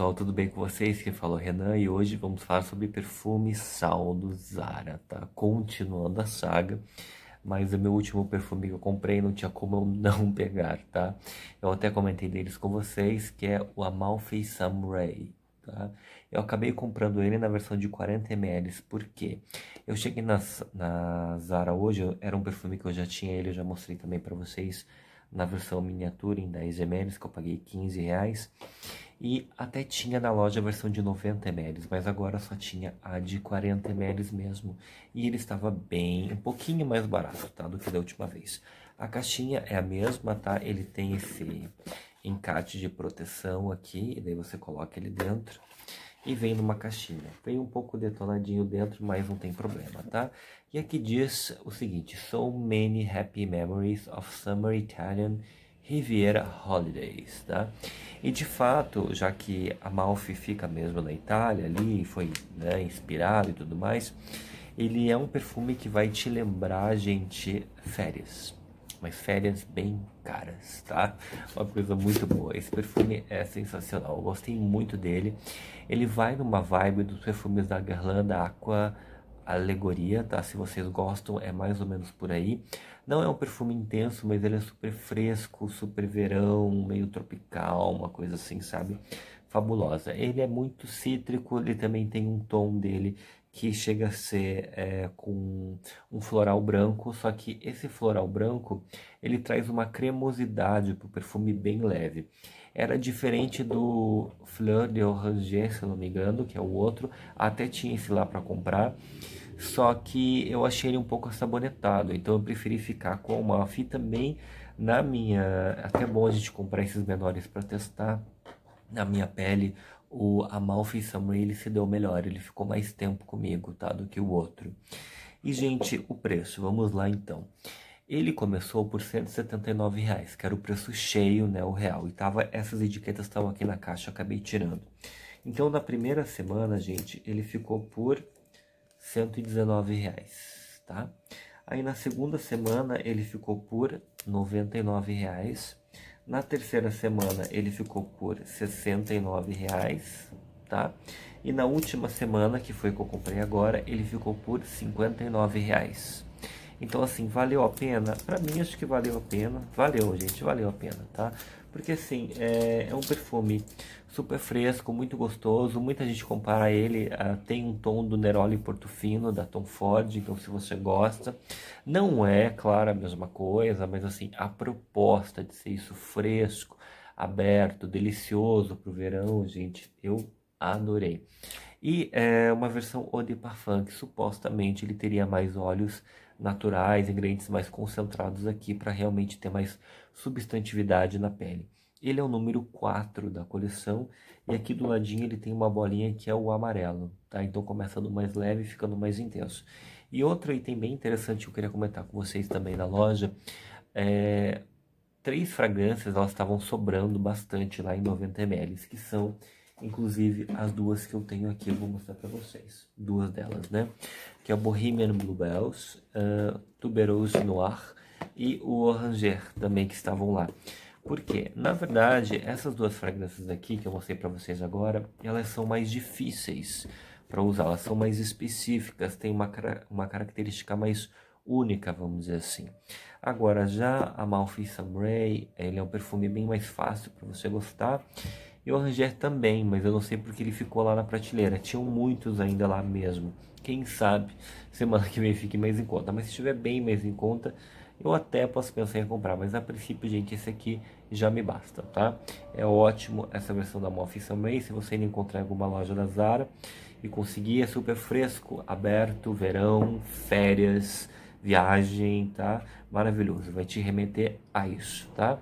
pessoal, tudo bem com vocês? Que falou é Renan e hoje vamos falar sobre perfume sal do Zara, tá? Continuando a saga, mas o meu último perfume que eu comprei não tinha como eu não pegar, tá? Eu até comentei deles com vocês, que é o Amalfi Samurai, tá? Eu acabei comprando ele na versão de 40ml, por quê? Eu cheguei na, na Zara hoje, era um perfume que eu já tinha ele, eu já mostrei também para vocês, na versão miniatura em 10 ml, que eu paguei 15 reais. E até tinha na loja a versão de 90 ml, mas agora só tinha a de 40 ml mesmo. E ele estava bem, um pouquinho mais barato, tá? Do que da última vez. A caixinha é a mesma, tá? Ele tem esse encarte de proteção aqui, e daí você coloca ele dentro e vem numa caixinha. Vem um pouco detonadinho dentro, mas não tem problema, tá? E aqui diz o seguinte: So many happy memories of summer Italian Riviera Holidays, tá? E de fato, já que a Amalfi fica mesmo na Itália ali, foi né, inspirado e tudo mais, ele é um perfume que vai te lembrar, gente, férias mas férias bem caras, tá? Uma coisa muito boa. Esse perfume é sensacional, eu gostei muito dele. Ele vai numa vibe dos perfumes da Guerlain, da Aqua Alegoria, tá? Se vocês gostam, é mais ou menos por aí. Não é um perfume intenso, mas ele é super fresco, super verão, meio tropical, uma coisa assim, sabe? fabulosa. Ele é muito cítrico, ele também tem um tom dele que chega a ser é, com um floral branco, só que esse floral branco ele traz uma cremosidade para o perfume bem leve. Era diferente do Fleur de Orange, se não me engano, que é o outro, até tinha esse lá para comprar, só que eu achei ele um pouco sabonetado, então eu preferi ficar com o Malfi também na minha. Até bom a gente comprar esses menores para testar, na minha pele, o Amalfi Samuel ele se deu melhor, ele ficou mais tempo comigo, tá, do que o outro. E gente, o preço, vamos lá então. Ele começou por 179 reais, que era o preço cheio, né, o real. E tava, essas etiquetas estavam aqui na caixa, eu acabei tirando. Então, na primeira semana, gente, ele ficou por 119 reais, tá? Aí na segunda semana ele ficou por 99 reais. Na terceira semana ele ficou por R$ 69,00, tá? E na última semana, que foi que eu comprei agora, ele ficou por R$ 59,00. Então, assim, valeu a pena? Pra mim, acho que valeu a pena. Valeu, gente, valeu a pena, tá? Porque, assim, é, é um perfume super fresco, muito gostoso. Muita gente compara ele. Uh, tem um tom do Neroli Portofino, da Tom Ford. Então, se você gosta, não é, claro, a mesma coisa, mas, assim, a proposta de ser isso fresco, aberto, delicioso pro verão, gente, eu adorei. E é uma versão eau de parfum, que supostamente ele teria mais óleos naturais, ingredientes mais concentrados aqui para realmente ter mais substantividade na pele. Ele é o número 4 da coleção e aqui do ladinho ele tem uma bolinha que é o amarelo, tá? Então começando mais leve e ficando mais intenso. E outro item bem interessante que eu queria comentar com vocês também na loja é três fragrâncias, elas estavam sobrando bastante lá em 90 ml, que são Inclusive as duas que eu tenho aqui eu vou mostrar para vocês. Duas delas, né? Que é o Bohemian Bluebells, uh, Tuberose Noir e o Oranger também que estavam lá. Porque, na verdade, essas duas fragrâncias aqui que eu mostrei para vocês agora, elas são mais difíceis para usar, elas são mais específicas, têm uma, uma característica mais única, vamos dizer assim. Agora, já a Malfi Sunray, ele é um perfume bem mais fácil para você gostar e o Ranger também, mas eu não sei porque ele ficou lá na prateleira. Tinham muitos ainda lá mesmo. Quem sabe semana que vem fique mais em conta. Mas se estiver bem mais em conta, eu até posso pensar em comprar. Mas a princípio, gente, esse aqui já me basta, tá? É ótimo essa versão da Moth também. Se você ainda encontrar em alguma loja da Zara e conseguir, é super fresco, aberto, verão, férias viagem, tá? Maravilhoso, vai te remeter a isso, tá?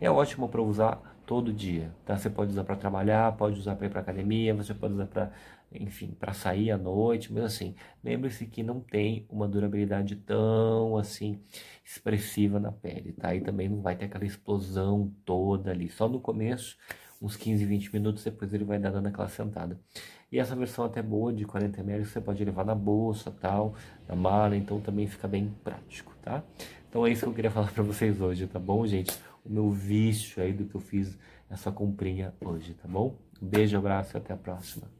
É ótimo para usar todo dia. Tá? Você pode usar para trabalhar, pode usar para ir para academia, você pode usar para, enfim, para sair à noite, mas assim, lembre-se que não tem uma durabilidade tão assim expressiva na pele, tá? E também não vai ter aquela explosão toda ali, só no começo, uns 15, 20 minutos, depois ele vai dar dando aquela sentada. E essa versão até boa de 40 ml você pode levar na bolsa, tal, na mala, então também fica bem prático, tá? Então é isso que eu queria falar para vocês hoje, tá bom, gente? o meu vício aí do que eu fiz essa comprinha hoje, tá bom? Um beijo, abraço e até a próxima.